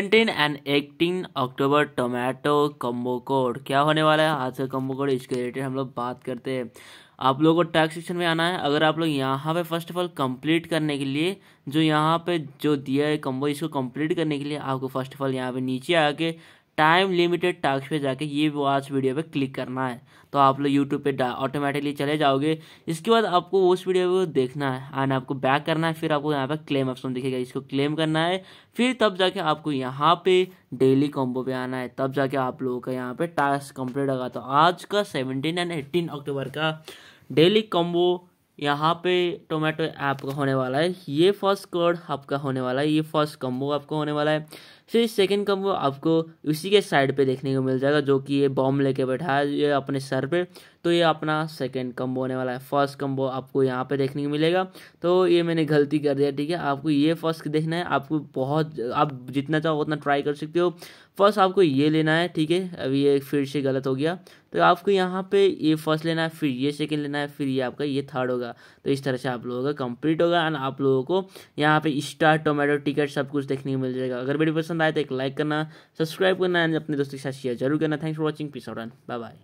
seventeen and eighteen October tomato combo code क्या होने वाला है आज का कम्बो कोड इसके रिलेटेड हम लोग बात करते हैं आप लोगों को टैक्स सेक्शन में आना है अगर आप लोग यहाँ पे फर्स्ट ऑफ ऑल कंप्लीट करने के लिए जो यहाँ पे जो दिया है कम्बो इसको कंप्लीट करने के लिए आपको फर्स्ट ऑफ ऑल यहाँ पे नीचे आके टाइम लिमिटेड टास्क पे जाके ये आज वीडियो पे क्लिक करना है तो आप लोग यूट्यूब पे ऑटोमेटिकली चले जाओगे इसके बाद आपको उस वीडियो को देखना है एंड आपको बैक करना है फिर आपको यहाँ पर क्लेम ऑप्शन दिखेगा इसको क्लेम करना है फिर तब जाके आपको यहाँ पे डेली कॉम्बो पे आना है तब जाके आप लोगों का यहाँ पे टास्क कंप्लीट होगा तो आज का सेवनटीन एंड एटीन अक्टूबर का डेली कॉम्बो यहाँ पे टोमेटो आपका होने वाला है ये फर्स्ट कर्ड आपका होने वाला है ये फर्स्ट कम्बो आपका होने वाला है फिर सेकंड कम्बो आपको उसी के साइड पे देखने को मिल जाएगा जो कि ये बॉम्ब लेके बैठा है ये अपने सर पे तो ये अपना सेकंड कम्बो होने वाला है फर्स्ट कम्बो आपको यहाँ पे देखने को मिलेगा तो ये मैंने गलती कर दिया ठीक है आपको ये फर्स्ट देखना है आपको बहुत आप जितना चाहो उतना ट्राई कर सकते हो फर्स्ट आपको ये लेना है ठीक है अभी ये फिर से गलत हो गया तो आपको यहाँ पे ये फर्स्ट लेना है फिर ये सेकेंड लेना है फिर ये आपका ये थर्ड होगा तो इस तरह से आप लोगों का कंप्लीट होगा एंड आप लोगों को यहाँ पे स्टार टोमेटो टिकट सब कुछ देखने को मिल जाएगा अगर वीडियो पसंद आए तो एक लाइक करना सब्सक्राइब करना एंड अपने दोस्तों के साथ शेयर जरूर करना thanks for watching peace out bye bye